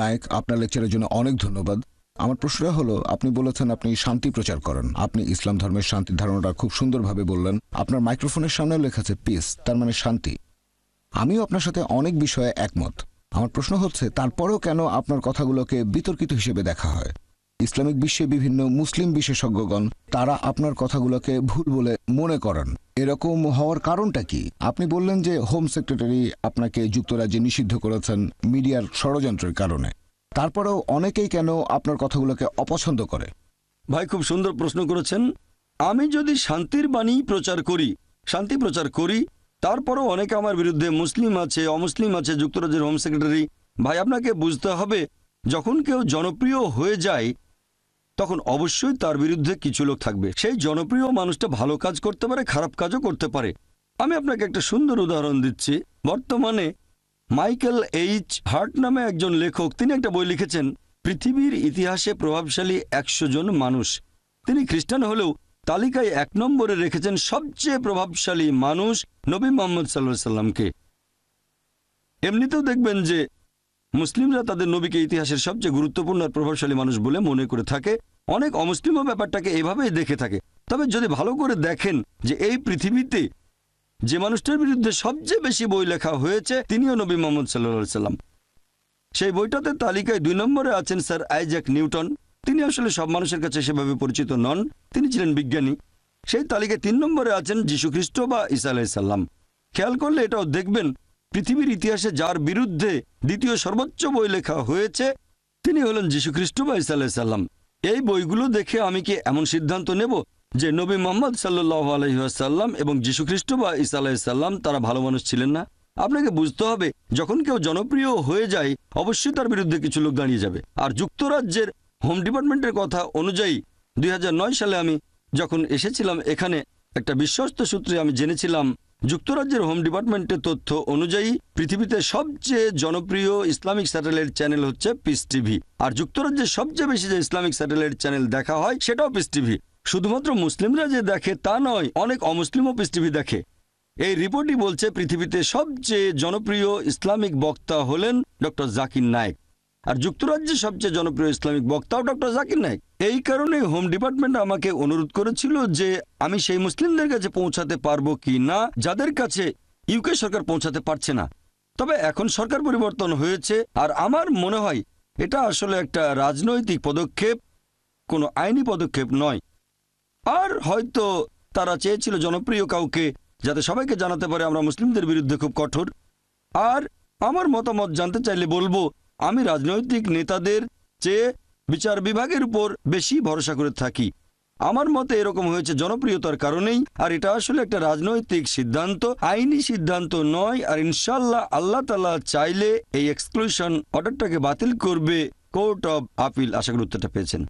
নায়ক আপনার লেকচারের জন্য অনেক ধন্যবাদ আমার প্রশ্নটা হলো আপনি বলেছেন আপনি শান্তি প্রচার করেন আপনি ইসলাম ধর্মের শান্তির ধারণাটা খুব সুন্দরভাবে বললেন আপনার মাইক্রোফোনের সামনে লেখাছে পিস তার মানে শান্তি আমিও আপনার সাথে অনেক বিষয়ে একমত আমার প্রশ্ন হচ্ছে তারপরেও কেন আপনার কথাগুলোকে বিতর্কিত হিসেবে দেখা হয় ইসলামিক বিশ্বে বিভিন্ন মুসলিম বিশেষজ্ঞগণ তারা আপনার কথাগুলোকে ভুল বলে মনে করেন এরকম হওয়ার কারণটা কি আপনি বললেন যে হোম সেক্রেটারি আপনাকে যুক্তরাজ্যে নিষিদ্ধ করেছেন মিডিয়ার ষড়যন্ত্রের কারণে তারপরেও অনেকেই কেন আপনার কথাগুলোকে অপছন্দ করে ভাই খুব সুন্দর প্রশ্ন করেছেন আমি যদি শান্তির বাণী প্রচার করি শান্তি প্রচার করি তারপরও অনেকে আমার বিরুদ্ধে মুসলিম আছে অমুসলিম আছে যুক্তরাজ্যের হোম সেক্রেটারি ভাই আপনাকে বুঝতে হবে যখন কেউ জনপ্রিয় হয়ে যায় তখন অবশ্যই তার বিরুদ্ধে কিছু লোক থাকবে সেই জনপ্রিয় মানুষটা ভালো কাজ করতে পারে খারাপ কাজও করতে পারে আমি আপনাকে একটা সুন্দর উদাহরণ দিচ্ছি বর্তমানে মাইকেল এইচ হার্ট নামে একজন লেখক তিনি একটা বই লিখেছেন পৃথিবীর ইতিহাসে প্রভাবশালী একশো জন মানুষ তিনি খ্রিস্টান হলেও তালিকায় এক নম্বরে রেখেছেন সবচেয়ে প্রভাবশালী মানুষ নবী মোহাম্মদ সাল্লাহ সাল্লামকে এমনিতেও দেখবেন যে মুসলিমরা তাদের নবীকে ইতিহাসের সবচেয়ে গুরুত্বপূর্ণ আর প্রভাবশালী মানুষ বলে মনে করে থাকে অনেক অমুসলিমও ব্যাপারটাকে এভাবেই দেখে থাকে তবে যদি ভালো করে দেখেন যে এই পৃথিবীতে যে মানুষটার বিরুদ্ধে সবচেয়ে বেশি বই লেখা হয়েছে তিনিও নবী মোহাম্মদ সাল্লা সাল্লাম সেই বইটাতে তালিকায় দুই নম্বরে আছেন স্যার আইজ্যাক নিউটন তিনি আসলে সব মানুষের কাছে সেভাবে পরিচিত নন তিনি ছিলেন বিজ্ঞানী সেই তালিকায় তিন নম্বরে আছেন যীশুখ্রিস্ট বা ইসা আলাহিসাল্লাম খেয়াল করলে এটাও দেখবেন পৃথিবীর ইতিহাসে যার বিরুদ্ধে দ্বিতীয় সর্বোচ্চ বই লেখা হয়েছে তিনি হলেন যীশুখ্রিস্ট বা ইসাল্লাম এই বইগুলো দেখে আমি কি এমন সিদ্ধান্ত নেব যে নবী মোহাম্মদ সাল্লু আলহিহাসাল্লাম এবং যীশুখ্রিস্ট বা ইসা আলাইসাল্লাম তারা ভালো মানুষ ছিলেন না আপনাকে বুঝতে হবে যখন কেউ জনপ্রিয় হয়ে যায় অবশ্যই তার বিরুদ্ধে কিছু লোক দাঁড়িয়ে যাবে আর যুক্তরাজ্যের হোম ডিপার্টমেন্টের কথা অনুযায়ী দুই সালে আমি যখন এসেছিলাম এখানে একটা বিশ্বস্ত সূত্রে আমি জেনেছিলাম যুক্তরাজ্যের হোম ডিপার্টমেন্টের তথ্য অনুযায়ী পৃথিবীতে সবচেয়ে জনপ্রিয় ইসলামিক স্যাটেলাইট চ্যানেল হচ্ছে পিস টিভি আর যুক্তরাজ্যের সবচেয়ে বেশি যে ইসলামিক স্যাটেলাইট চ্যানেল দেখা হয় সেটাও পিস টিভি শুধুমাত্র মুসলিমরা যে দেখে তা নয় অনেক অমুসলিমও পিস টিভি দেখে এই রিপোর্টই বলছে পৃথিবীতে সবচেয়ে জনপ্রিয় ইসলামিক বক্তা হলেন ডক্টর জাকির নায়ক আর যুক্তরাজ্যের সবচেয়ে জনপ্রিয় ইসলামিক বক্তাও ডক্টর জাকির নাইক এই কারণে হোম ডিপার্টমেন্ট আমাকে অনুরোধ করেছিল যে আমি সেই মুসলিমদের কাছে পৌঁছাতে পারবো কি না যাদের কাছে ইউকে সরকার পৌঁছাতে পারছে না তবে এখন সরকার পরিবর্তন হয়েছে আর আমার মনে হয় এটা আসলে একটা রাজনৈতিক পদক্ষেপ কোনো আইনি পদক্ষেপ নয় আর হয়তো তারা চেয়েছিল জনপ্রিয় কাউকে যাতে সবাইকে জানাতে পারে আমরা মুসলিমদের বিরুদ্ধে খুব কঠোর আর আমার মতামত জানতে চাইলে বলবো আমি রাজনৈতিক নেতাদের চেয়ে বিচার বিভাগের উপর বেশি ভরসা করে থাকি আমার মতে এরকম হয়েছে জনপ্রিয়তার কারণেই আর এটা আসলে একটা রাজনৈতিক সিদ্ধান্ত আইনি সিদ্ধান্ত নয় আর ইনশাল্লাহ আল্লাহ তালা চাইলে এই এক্সক্লুশন অর্ডারটাকে বাতিল করবে কোর্ট অব আপিল আশা করি উত্তরটা পেয়েছেন